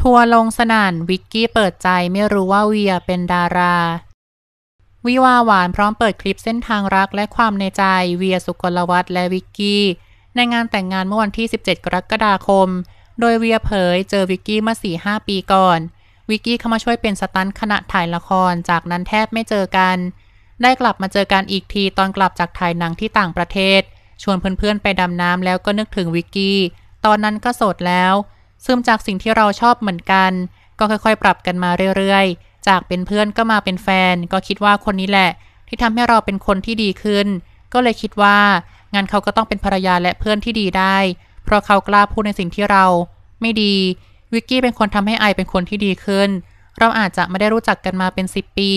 ทัวลงสนันวิกกี้เปิดใจไม่รู้ว่าเวียเป็นดารา วิวาหวานพร้อมเปิดคลิปเส้นทางรักและความในใจเวียสุกลวัฒน์และวิกกี้ ในงานแต่งงานเมื่อวันที่ 17 กรกฎาคม โดย เวียเผยเจอวิกกี้เมื่อ4-5 ปีก่อน วิกกี้เข้ามาช่วยเป็นสตันขณะถ่ายละครจากนั้นแทบไม่เจอกัน ได้กลับมาเจอกันอีกทีตอนกลับจากถ่ายหนังที่ต่างประเทศ ชวนเพื่อนๆ ไปดำน้ำแล้วก็นึกถึงวิกกี้ ตอนนั้นก็โสดแล้วซึมจากสิ่งที่เราชอบเหมือนกัน ก็ค่อย ๆ ปรับกันมาเรื่อยๆ จากเป็นเพื่อนก็มาเป็นแฟน ก็คิดว่าคนนี้แหละ ที่ทำให้เราเป็นคนที่ดีขึ้น ก็เลยคิดว่างานเขาก็ต้องเป็นภรรยาและเพื่อนที่ดีได้ เพราะเขากล้าพูดในสิ่งที่เรา ไม่ดี วิกกี้เป็นคนทำให้ไอเป็นคนที่ดีขึ้น เราอาจจะไม่ได้รู้จักกันมาเป็น 10 ปี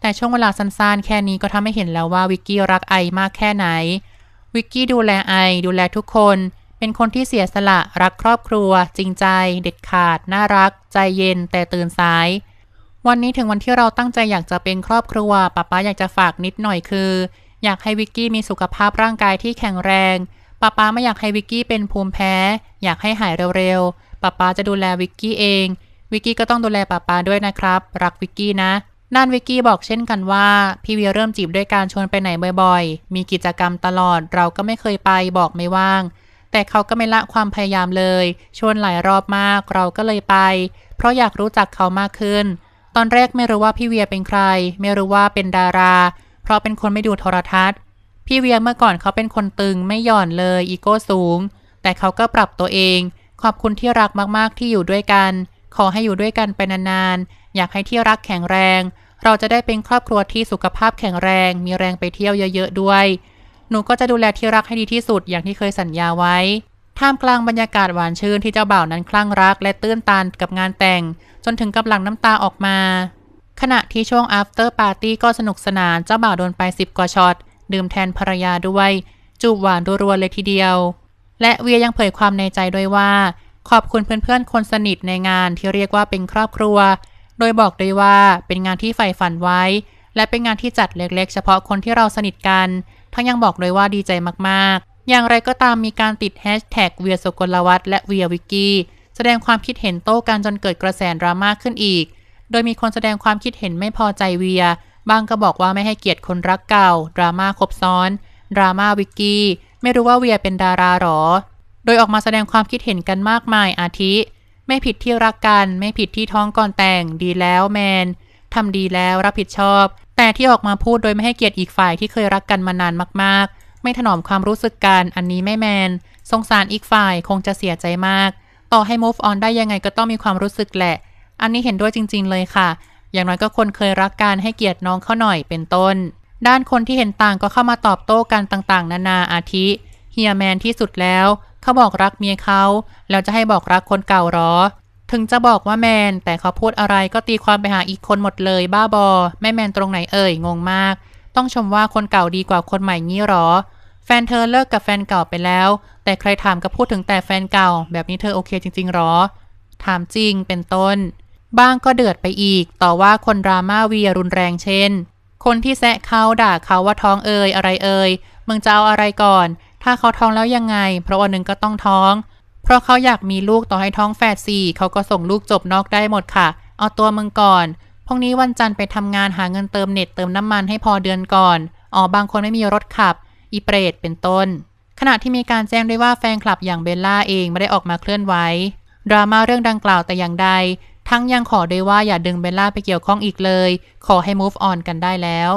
แต่ช่วงเวลาสั้นๆ แค่นี้ก็ทำให้เห็นแล้วว่าวิกกี้รักไอมากแค่ไหน วิกกี้ดูแลไอดูแลทุกคนเป็นคนที่เสียสละรักครอบครัว จริงใจ เด็ดขาด น่ารัก ใจเย็นแต่ตื่นสาย วันนี้ถึงวันที่เราตั้งใจอยากจะเป็นครอบครัวป้าป้าอยากจะฝากนิดหน่อยคืออยากให้วิกกี้มีสุขภาพร่างกายที่แข็งแรงป้าป้าไม่อยากให้วิกกี้เป็นภูมิแพ้ อยากให้หายเร็ว ๆป้าป้าจะดูแลวิกกี้เอง วิกกี้ก็ต้องดูแลป้าป้าด้วยนะครับ รักวิกกี้นะน่านวิกกี้บอกเช่นกันว่าพี่วีเริ่มจีบด้วยการชวนไปไหนบ่อยๆ มีกิจกรรมตลอด เราก็ไม่เคยไปบอกไม่ว่างแต่เขาก็ไม่ละความพยายามเลย ชวนหลายรอบมากเราก็เลยไป เพราะอยากรู้จักเขามากขึ้น ตอนแรกไม่รู้ว่าพี่เวียเป็นใคร ไม่รู้ว่าเป็นดารา เพราะเป็นคนไม่ดูโทรทัศน์ พี่เวียเมื่อก่อนเขาเป็นคนตึงไม่หย่อนเลย อีโก้สูง แต่เขาก็ปรับตัวเอง ขอบคุณที่รักมากๆที่อยู่ด้วยกัน ขอให้อยู่ด้วยกันไปนาน ๆ อยากให้ที่รักแข็งแรง เราจะได้เป็นครอบครัวที่สุขภาพแข็งแรง มีแรงไปเที่ยวเยอะๆด้วยหนูก็จะดูแลที่รักให้ดีที่สุดอย่างที่เคยสัญญาไว้ ท่ามกลางบรรยากาศหวานชื่นที่เจ้าบ่าวนั้นคลั่งรักและตื้นตันกับงานแต่ง จนถึงกับหลั่งน้ำตาออกมา ขณะที่ช่วง after party ก็สนุกสนาน เจ้าบ่าวโดนไป10กว่าช็อต ดื่มแทนภรรยาด้วย จูบหวานรัวๆเลยทีเดียว และเวียยังเผยความในใจด้วยว่า ขอบคุณเพื่อนๆ คนสนิทในงานที่เรียกว่าเป็นครอบครัว โดยบอกด้วยว่าเป็นงานที่ใฝ่ฝันไว้ และเป็นงานที่จัดเล็กๆ เฉพาะคนที่เราสนิทกันทั้งยังบอกเลยว่าดีใจมากๆ อย่างไรก็ตามมีการติดแฮชแท็กเวียสกลวัตและเวียวิกกี้แสดงความคิดเห็นโต้กันจนเกิดกระแสดราม่าขึ้นอีก โดยมีคนแสดงความคิดเห็นไม่พอใจเวียบางก็บอกว่าไม่ให้เกียรติคนรักเก่า ดราม่าครบซ้อน ดราม่าวิกกี้ ไม่รู้ว่าเวียเป็นดาราหรอ โดยออกมาแสดงความคิดเห็นกันมากมายอาทิไม่ผิดที่รักกันไม่ผิดที่ท้องก่อนแต่งดีแล้วแมนทำดีแล้วรับผิดชอบแต่ที่ออกมาพูดโดยไม่ให้เกียรติอีกฝ่ายที่เคยรักกันมานานมากๆ ไม่ถนอมความรู้สึกกัน อันนี้ไม่แมน สงสารอีกฝ่ายคงจะเสียใจมาก ต่อให้ move on ได้ยังไงก็ต้องมีความรู้สึกแหละ อันนี้เห็นด้วยจริงๆเลยค่ะ อย่างน้อยก็คนเคยรักกันให้เกียรติน้องเขาหน่อยเป็นต้น ด้านคนที่เห็นต่างก็เข้ามาตอบโต้กันต่างๆ นานาอาทิเฮียแมนที่สุดแล้ว เขาบอกรักเมียเขา แล้วจะให้บอกรักคนเก่าหรอถึงจะบอกว่าแมนแต่เขาพูดอะไรก็ตีความไปหาอีกคนหมดเลยบ้าบอแม่แมนตรงไหนเอ่ยงงมาก ต้องชมว่าคนเก่าดีกว่าคนใหม่งี้หรอ แฟนเธอเลิกกับแฟนเก่าไปแล้ว แต่ใครถามก็พูดถึงแต่แฟนเก่าแบบนี้เธอโอเคจริงๆหรอ ถามจริงเป็นต้น บ้างก็เดือดไปอีกต่อว่าคนดราม่าเวียรุนแรงเช่น คนที่แซะเขาด่าเขาว่าท้องเอ่ยอะไรเอ่ย มึงจะเอาอะไรก่อน ถ้าเขาท้องแล้วยังไงเพราะวันหนึ่งก็ต้องท้องเพราะเขาอยากมีลูกต่อให้ท้องแฝดสี่ เขาก็ส่งลูกจบนอกได้หมดค่ะ เอาตัวมึงก่อนพรุ่งนี้วันจันทร์ไปทำงานหาเงินเติมเน็ตเติมน้ำมันให้พอเดือนก่อนอ๋อบางคนไม่มีรถขับ อีเปรตเป็นต้น ขณะที่มีการแจ้งด้วยว่าแฟนคลับอย่างเบลล่าเองไม่ได้ออกมาเคลื่อนไหว ดราม่าเรื่องดังกล่าวแต่อย่างใด ทั้งยังขอด้วยว่าอย่าดึงเบลล่าไปเกี่ยวข้องอีกเลย ขอให้ move on กันได้แล้ว